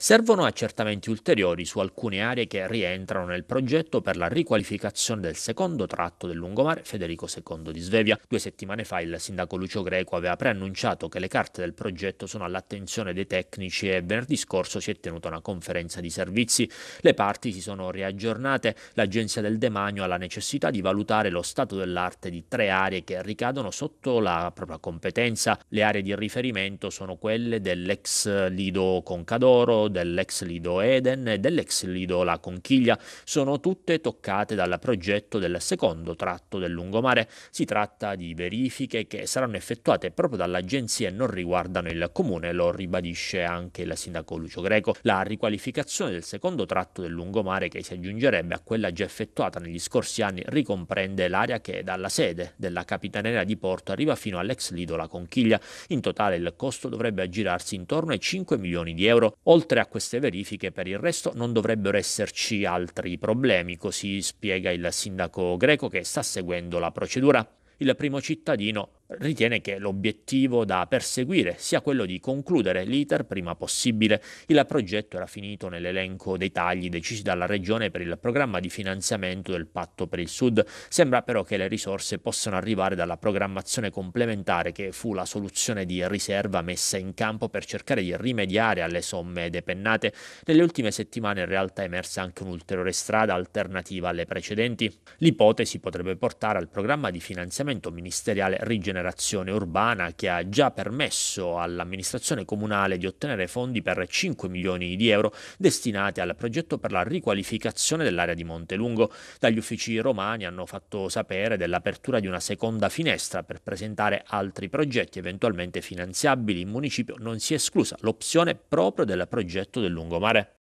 Servono accertamenti ulteriori su alcune aree che rientrano nel progetto per la riqualificazione del secondo tratto del lungomare Federico II di Svevia. Due settimane fa il sindaco Lucio Greco aveva preannunciato che le carte del progetto sono all'attenzione dei tecnici e venerdì scorso si è tenuta una conferenza di servizi. Le parti si sono riaggiornate, l'Agenzia del Demanio ha la necessità di valutare lo stato dell'arte di tre aree che ricadono sotto la propria competenza. Le aree di riferimento sono quelle dell'ex Lido Concadoro, dell'ex lido Eden e dell'ex lido La Conchiglia sono tutte toccate dal progetto del secondo tratto del lungomare. Si tratta di verifiche che saranno effettuate proprio dall'agenzia e non riguardano il comune, lo ribadisce anche il sindaco Lucio Greco. La riqualificazione del secondo tratto del lungomare che si aggiungerebbe a quella già effettuata negli scorsi anni ricomprende l'area che dalla sede della capitaneria di Porto arriva fino all'ex lido La Conchiglia. In totale il costo dovrebbe aggirarsi intorno ai 5 milioni di euro. Oltre oltre a queste verifiche, per il resto non dovrebbero esserci altri problemi, così spiega il sindaco greco che sta seguendo la procedura. Il primo cittadino ritiene che l'obiettivo da perseguire sia quello di concludere l'iter prima possibile. Il progetto era finito nell'elenco dei tagli decisi dalla Regione per il programma di finanziamento del Patto per il Sud. Sembra però che le risorse possano arrivare dalla programmazione complementare che fu la soluzione di riserva messa in campo per cercare di rimediare alle somme depennate. Nelle ultime settimane in realtà è emersa anche un'ulteriore strada alternativa alle precedenti. L'ipotesi potrebbe portare al programma di finanziamento ministeriale rigenerato rigenerazione urbana che ha già permesso all'amministrazione comunale di ottenere fondi per 5 milioni di euro destinati al progetto per la riqualificazione dell'area di Montelungo. Dagli uffici romani hanno fatto sapere dell'apertura di una seconda finestra per presentare altri progetti eventualmente finanziabili. In municipio non si è esclusa l'opzione proprio del progetto del lungomare.